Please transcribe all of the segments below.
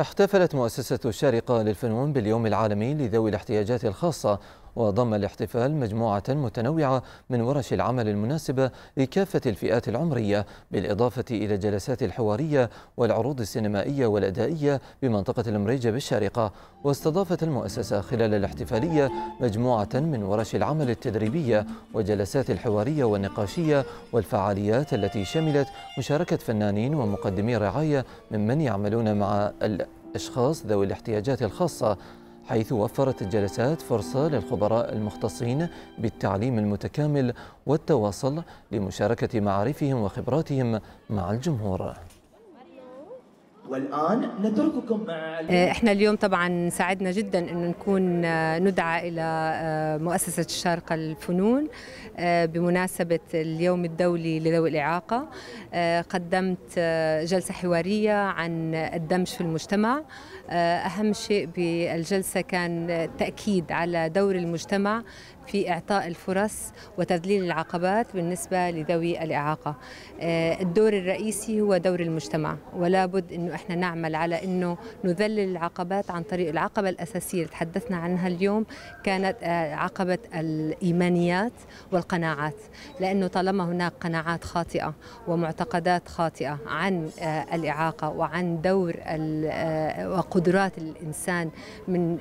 احتفلت مؤسسة الشارقة للفنون باليوم العالمي لذوي الاحتياجات الخاصة وضم الاحتفال مجموعة متنوعة من ورش العمل المناسبة لكافة الفئات العمرية بالإضافة إلى الجلسات الحوارية والعروض السينمائية والأدائية بمنطقة المريجة بالشارقة واستضافت المؤسسة خلال الاحتفالية مجموعة من ورش العمل التدريبية والجلسات الحوارية والنقاشية والفعاليات التي شملت مشاركة فنانين ومقدمي رعاية ممن يعملون مع الأشخاص ذوي الاحتياجات الخاصة حيث وفرت الجلسات فرصة للخبراء المختصين بالتعليم المتكامل والتواصل لمشاركة معارفهم وخبراتهم مع الجمهور والآن نترككم مع آه، احنا اليوم طبعا سعدنا جدا انه نكون آه، ندعى الى آه، مؤسسة الشارقة للفنون بمناسبة اليوم الدولي لذوي الإعاقة قدمت جلسة حوارية عن الدمج في المجتمع أهم شيء بالجلسة كان التأكيد على دور المجتمع في إعطاء الفرص وتذليل العقبات بالنسبة لذوي الإعاقة الدور الرئيسي هو دور المجتمع ولا بد أنه احنا نعمل على انه نذلل العقبات عن طريق العقبه الاساسيه اللي تحدثنا عنها اليوم كانت آه، عقبه الايمانيات والقناعات لانه طالما هناك قناعات خاطئه ومعتقدات خاطئه عن آه، الاعاقه وعن دور آه، وقدرات الانسان من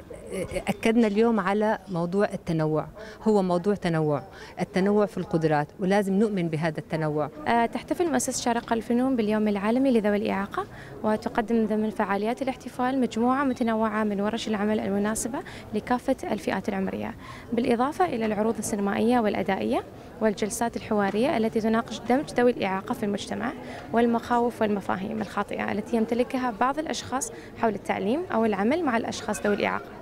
اكدنا اليوم على موضوع التنوع هو موضوع تنوع التنوع في القدرات ولازم نؤمن بهذا التنوع تحتفل مؤسسه شارقه الفنون باليوم العالمي لذوي الاعاقه وت تقدم ضمن فعاليات الاحتفال مجموعة متنوعة من ورش العمل المناسبة لكافة الفئات العمرية بالإضافة إلى العروض السينمائية والأدائية والجلسات الحوارية التي تناقش دمج ذوي الإعاقة في المجتمع والمخاوف والمفاهيم الخاطئة التي يمتلكها بعض الأشخاص حول التعليم أو العمل مع الأشخاص ذوي الإعاقة